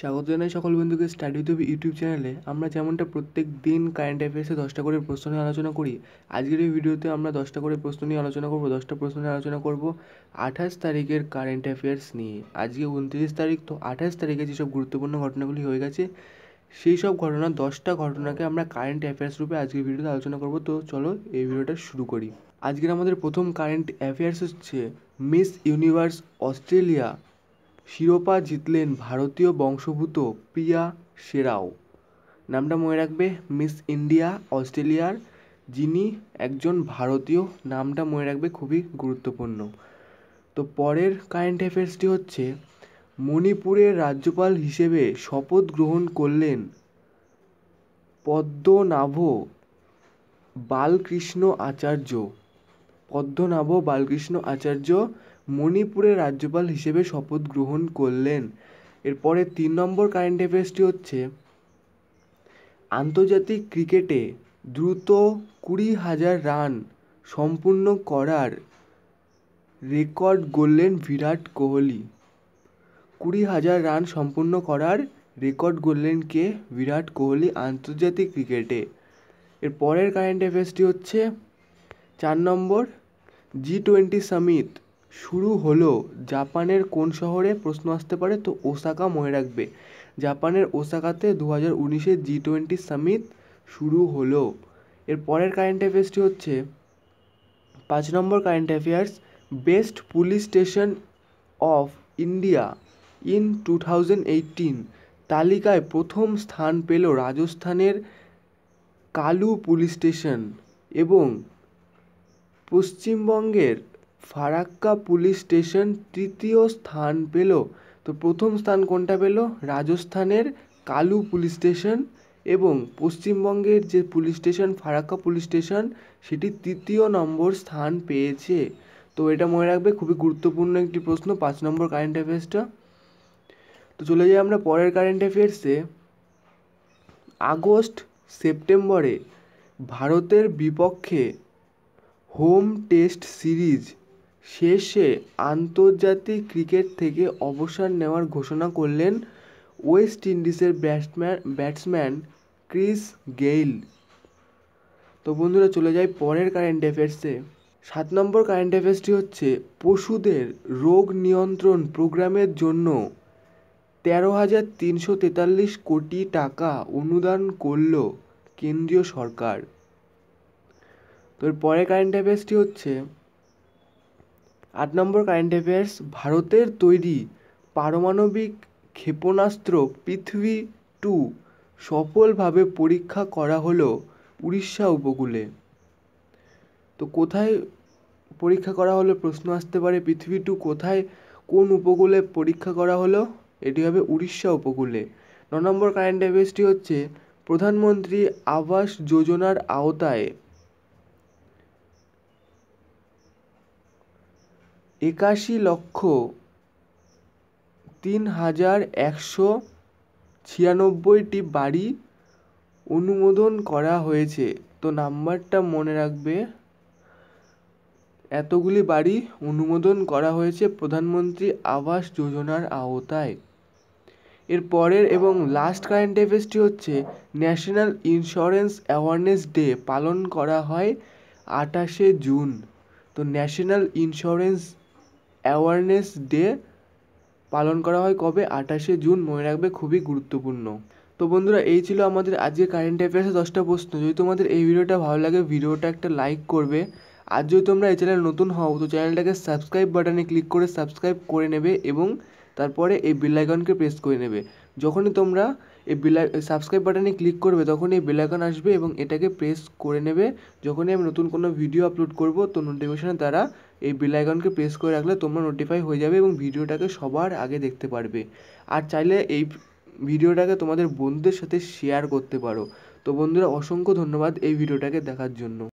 স্বাগত জানাই সকল বন্ধুকে স্টাডি দেবী ইউটিউব চ্যানেলে আমরা যেমনটা প্রত্যেক দিন কারেন্ট অ্যাফেয়ার্সে দশটা করে প্রশ্ন নিয়ে আলোচনা করি আজকের এই ভিডিওতে আমরা দশটা করে প্রশ্ন নিয়ে আলোচনা করবো দশটা প্রশ্ন নিয়ে আলোচনা করব আঠাশ তারিখের কারেন্ট অ্যাফেয়ার্স নিয়ে আজকে উনত্রিশ তারিখ তো আঠাশ তারিখে যেসব গুরুত্বপূর্ণ ঘটনাগুলি হয়ে গেছে সেই সব ঘটনা দশটা ঘটনাকে আমরা কারেন্ট অ্যাফেয়ার্স রূপে আজকের ভিডিওতে আলোচনা করব তো চলো এই ভিডিওটা শুরু করি আজকের আমাদের প্রথম কারেন্ট অ্যাফেয়ার্স হচ্ছে মিস ইউনিভার্স অস্ট্রেলিয়া শিরোপা জিতলেন ভারতীয় বংশভূত প্রিয়া সেরাও নামটা মনে রাখবে মিস ইন্ডিয়া অস্ট্রেলিয়ার যিনি একজন ভারতীয় নামটা মনে রাখবে খুবই গুরুত্বপূর্ণ তো পরের কারেন্ট অ্যাফেয়ার্সটি হচ্ছে মণিপুরের রাজ্যপাল হিসেবে শপথ গ্রহণ করলেন পদ্মনাভ বালকৃষ্ণ আচার্য পদ্মনাভ বালকৃষ্ণ আচার্য মণিপুরের রাজ্যপাল হিসেবে শপথ গ্রহণ করলেন এরপরে তিন নম্বর কারেন্ট অ্যাফেয়ার্সটি হচ্ছে আন্তর্জাতিক ক্রিকেটে দ্রুত কুড়ি হাজার রান সম্পূর্ণ করার রেকর্ড গড়লেন বিরাট কোহলি কুড়ি হাজার রান সম্পূর্ণ করার রেকর্ড গড়লেন কে বিরাট কোহলি আন্তর্জাতিক ক্রিকেটে এর পরের কারেন্ট অ্যাফেয়ার্সটি হচ্ছে চার নম্বর জি টোয়েন্টি সামিট শুরু হলো জাপানের কোন শহরে প্রশ্ন আসতে পারে তো ওসাকা মনে রাখবে জাপানের ওসাকাতে দু হাজার উনিশে জি টোয়েন্টি সামিট শুরু হলো এর পরের কারেন্ট অ্যাফেয়ার্সটি হচ্ছে পাঁচ number current affairs best police station of India in two thousand eighteen তালিকায় প্রথম স্থান পেল রাজস্থানের কালু পুলিশ স্টেশন এবং পশ্চিমবঙ্গের ফারাক্কা পুলিশ স্টেশন তৃতীয় স্থান পেল তো প্রথম স্থান কোনটা পেল রাজস্থানের কালু পুলিশ স্টেশন এবং পশ্চিমবঙ্গের যে police station Farakka police station সেটি তৃতীয় নম্বর স্থান পেয়েছে তো এটা মনে রাখবে খুবই গুরুত্বপূর্ণ একটি প্রশ্ন পাঁচ নম্বর কারেন্ট অ্যাফেয়ার্সটা তো চলে যাই আমরা পরের কারেন্ট অ্যাফেয়ার্সে আগস্ট সেপ্টেম্বরে ভারতের বিপক্ষে হোম টেস্ট সিরিজ শেষে আন্তর্জাতিক ক্রিকেট থেকে অবসর নেওয়ার ঘোষণা করলেন ওয়েস্ট ইন্ডিজের ব্যাটসম্যান ব্যাটসম্যান ক্রিস গেইল তো বন্ধুরা চলে যাই পরের কারেন্ট অ্যাফেয়ার্সে সাত নম্বর কারেন্ট অ্যাফেয়ার্সটি হচ্ছে পশুদের রোগ নিয়ন্ত্রণ প্রোগ্রামের জন্য তেরো হাজার তিনশো তেতাল্লিশ কোটি টাকা অনুদান করল কেন্দ্রীয় সরকার তো এর পরে কারেন্ট অ্যাফেয়ার্সটি হচ্ছে আট নম্বর কারেন্ট অ্যাফেয়ার্স ভারতের তৈরি পারমাণবিক ক্ষেপণাস্ত্র পৃথিবী টু সফলভাবে পরীক্ষা করা হলো উড়িষ্যা উপকূলে তো কোথায় পরীক্ষা করা হলো প্রশ্ন আসতে পারে পৃথিবী টু কোথায় কোন উপকূলে পরীক্ষা করা হলো এটি হবে উড়িষ্যা উপকূলে ন নম্বর কারেন্ট অ্যাফেয়ার্সটি হচ্ছে প্রধানমন্ত্রী আবাস যোজনার আওতায় একাশি লক্ষ তিন হাজার একশো ছিয়ানব্বইটি বাড়ি অনুমোদন করা হয়েছে তো নাম্বারটা মনে রাখবে এতগুলি বাড়ি অনুমোদন করা হয়েছে প্রধানমন্ত্রী আবাস যোজনার আওতায় এর পরের এবং লাস্ট কারেন্ট অ্যাফেয়ার্সটি হচ্ছে ন্যাশনাল ইন্স্যুরেন্স অ্যাওয়ারনেস ডে পালন করা হয় আঠাশে জুন তো ন্যাশনাল ইন্স্যুরেন্স অ্যাওয়ারনেস ডে পালন করা হয় কবে আঠাশে জুন মনে রাখবে খুবই গুরুত্বপূর্ণ তো বন্ধুরা এই ছিল আমাদের আজকে কারেন্ট অ্যাফেয়ার্সে দশটা প্রশ্ন যদি তোমাদের এই ভিডিওটা ভালো লাগে ভিডিওটা একটা লাইক করবে আর যদি তোমরা এই চ্যানেল নতুন হও তো চ্যানেলটাকে সাবস্ক্রাইব বাটনে ক্লিক করে সাবস্ক্রাইব করে নেবে এবং তারপরে এই বেলাইকনকে প্রেস করে নেবে যখনই তোমরা এই বিলাই সাবস্ক্রাইব বাটনে ক্লিক করবে তখন এই বেলাইকন আসবে এবং এটাকে প্রেস করে নেবে যখনই আমি নতুন কোনো ভিডিও আপলোড করব তো নোটিফিকেশানে তারা এই বেল আইকনকে প্রেস করে রাখলে তোমরা নোটিফাই হয়ে যাবে এবং ভিডিওটাকে সবার আগে দেখতে পারবে আর চাইলে এই ভিডিওটাকে তোমাদের বন্ধুদের সাথে শেয়ার করতে পারো তো বন্ধুরা অসংখ্য ধন্যবাদ এই ভিডিওটাকে দেখার জন্য